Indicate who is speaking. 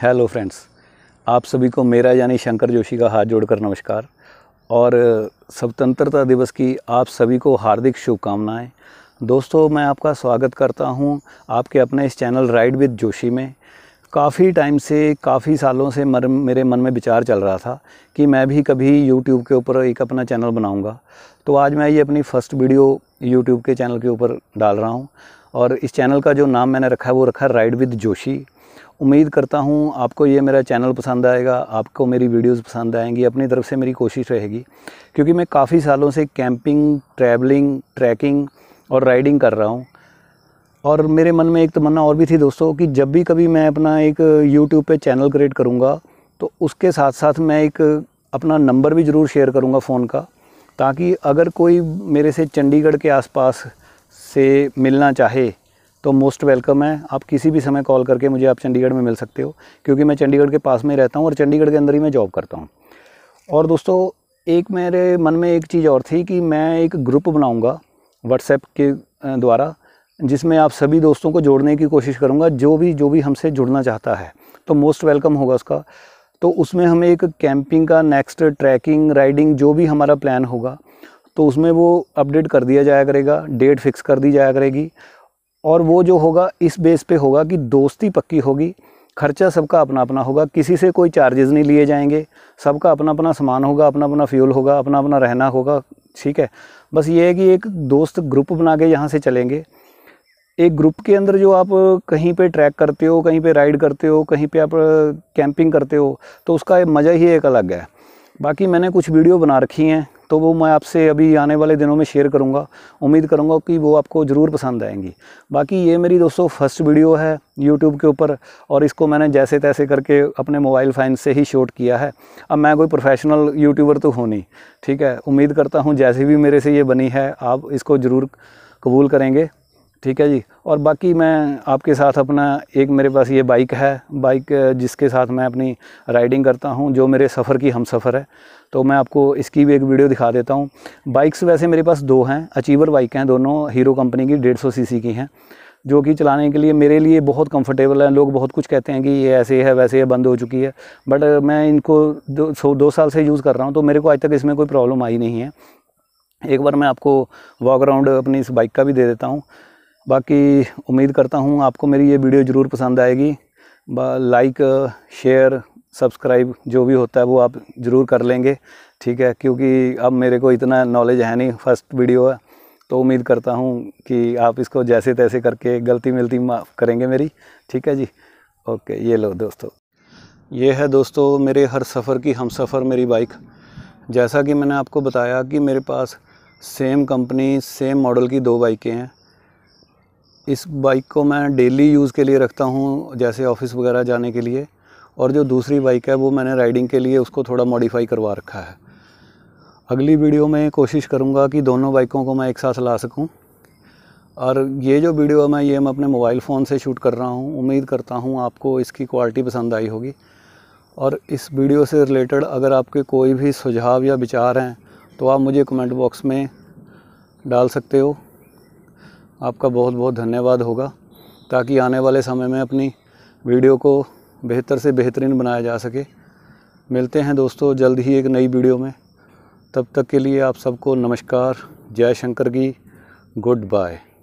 Speaker 1: hello friends आप सभी को मेरा यानी शंकर जोशी का हाथ जोड़कर नमस्कार और स्वतंत्रता दिवस की आप सभी को हार्दिक शुभकामनाएं दोस्तों मैं आपका स्वागत करता हूं आपके अपने इस चैनल राइड विद जोशी में काफ़ी टाइम से काफ़ी सालों से मर, मेरे मन में विचार चल रहा था कि मैं भी कभी यूट्यूब के ऊपर एक अपना चैनल बनाऊँगा तो आज मैं ये अपनी फ़र्स्ट वीडियो यूट्यूब के चैनल के ऊपर डाल रहा हूँ और इस चैनल का जो नाम मैंने रखा है वो रखा है राइड विद जोशी उम्मीद करता हूँ आपको ये मेरा चैनल पसंद आएगा आपको मेरी वीडियोस पसंद आएंगी अपनी तरफ से मेरी कोशिश रहेगी क्योंकि मैं काफ़ी सालों से कैंपिंग ट्रैवलिंग ट्रैकिंग और राइडिंग कर रहा हूँ और मेरे मन में एक तमन्ना और भी थी दोस्तों कि जब भी कभी मैं अपना एक यूट्यूब पर चैनल क्रिएट करूँगा तो उसके साथ साथ मैं एक अपना नंबर भी ज़रूर शेयर करूँगा फ़ोन का ताकि अगर कोई मेरे से चंडीगढ़ के आसपास से मिलना चाहे तो मोस्ट वेलकम है आप किसी भी समय कॉल करके मुझे आप चंडीगढ़ में मिल सकते हो क्योंकि मैं चंडीगढ़ के पास में रहता हूँ और चंडीगढ़ के अंदर ही मैं जॉब करता हूँ और दोस्तों एक मेरे मन में एक चीज़ और थी कि मैं एक ग्रुप बनाऊँगा व्हाट्सएप के द्वारा जिसमें आप सभी दोस्तों को जोड़ने की कोशिश करूँगा जो भी जो भी हमसे जुड़ना चाहता है तो मोस्ट वेलकम होगा उसका तो उसमें हमें एक कैंपिंग का नेक्स्ट ट्रैकिंग राइडिंग जो भी हमारा प्लान होगा तो उसमें वो अपडेट कर दिया जाया करेगा डेट फिक्स कर दी जाया करेगी और वो जो होगा इस बेस पे होगा कि दोस्ती पक्की होगी खर्चा सबका अपना अपना होगा किसी से कोई चार्जेस नहीं लिए जाएंगे सबका अपना अपना सामान होगा अपना अपना फ्यूल होगा अपना अपना रहना होगा ठीक है बस ये है कि एक दोस्त ग्रुप बना के यहाँ से चलेंगे एक ग्रुप के अंदर जो आप कहीं पे ट्रैक करते हो कहीं पे राइड करते हो कहीं पे आप कैंपिंग करते हो तो उसका मज़ा ही एक अलग है बाकी मैंने कुछ वीडियो बना रखी हैं तो वो मैं आपसे अभी आने वाले दिनों में शेयर करूँगा उम्मीद करूँगा कि वो आपको ज़रूर पसंद आएंगी बाकी ये मेरी दोस्तों फर्स्ट वीडियो है यूट्यूब के ऊपर और इसको मैंने जैसे तैसे करके अपने मोबाइल फ़ाइन से ही शूट किया है अब मैं कोई प्रोफेशनल यूट्यूबर तो हूँ नहीं ठीक है उम्मीद करता हूँ जैसे भी मेरे से ये बनी है आप इसको ज़रूर कबूल करेंगे ठीक है जी और बाकी मैं आपके साथ अपना एक मेरे पास ये बाइक है बाइक जिसके साथ मैं अपनी राइडिंग करता हूँ जो मेरे सफ़र की हम सफ़र है तो मैं आपको इसकी भी एक वीडियो दिखा देता हूँ बाइक्स वैसे मेरे पास दो हैं अचीवर बाइक हैं दोनों हीरो कंपनी की डेढ़ सौ की हैं जो कि चलाने के लिए मेरे लिए बहुत कंफर्टेबल है लोग बहुत कुछ कहते हैं कि ये ऐसे है वैसे है बंद हो चुकी है बट मैं इनको दो सो दो साल से यूज़ कर रहा हूँ तो मेरे को आज तक इसमें कोई प्रॉब्लम आई नहीं है एक बार मैं आपको वॉक राउंड अपनी इस बाइक का भी दे देता हूँ बाकी उम्मीद करता हूँ आपको मेरी ये वीडियो ज़रूर पसंद आएगी लाइक शेयर सब्सक्राइब जो भी होता है वो आप ज़रूर कर लेंगे ठीक है क्योंकि अब मेरे को इतना नॉलेज है नहीं फर्स्ट वीडियो है तो उम्मीद करता हूँ कि आप इसको जैसे तैसे करके गलती मिलती माफ़ करेंगे मेरी ठीक है जी ओके ये लो दोस्तों ये है दोस्तों मेरे हर सफ़र की हम सफ़र मेरी बाइक जैसा कि मैंने आपको बताया कि मेरे पास सेम कंपनी सेम मॉडल की दो बाइकें हैं इस बाइक को मैं डेली यूज़ के लिए रखता हूँ जैसे ऑफिस वगैरह जाने के लिए और जो दूसरी बाइक है वो मैंने राइडिंग के लिए उसको थोड़ा मॉडिफाई करवा रखा है अगली वीडियो में कोशिश करूँगा कि दोनों बाइकों को मैं एक साथ ला सकूँ और ये जो वीडियो है मैं ये मैं अपने मोबाइल फ़ोन से शूट कर रहा हूँ उम्मीद करता हूँ आपको इसकी क्वालिटी पसंद आई होगी और इस वीडियो से रिलेटेड अगर आपके कोई भी सुझाव या विचार हैं तो आप मुझे कमेंट बॉक्स में डाल सकते हो आपका बहुत बहुत धन्यवाद होगा ताकि आने वाले समय में अपनी वीडियो को बेहतर से बेहतरीन बनाया जा सके मिलते हैं दोस्तों जल्द ही एक नई वीडियो में तब तक के लिए आप सबको नमस्कार जय शंकर की गुड बाय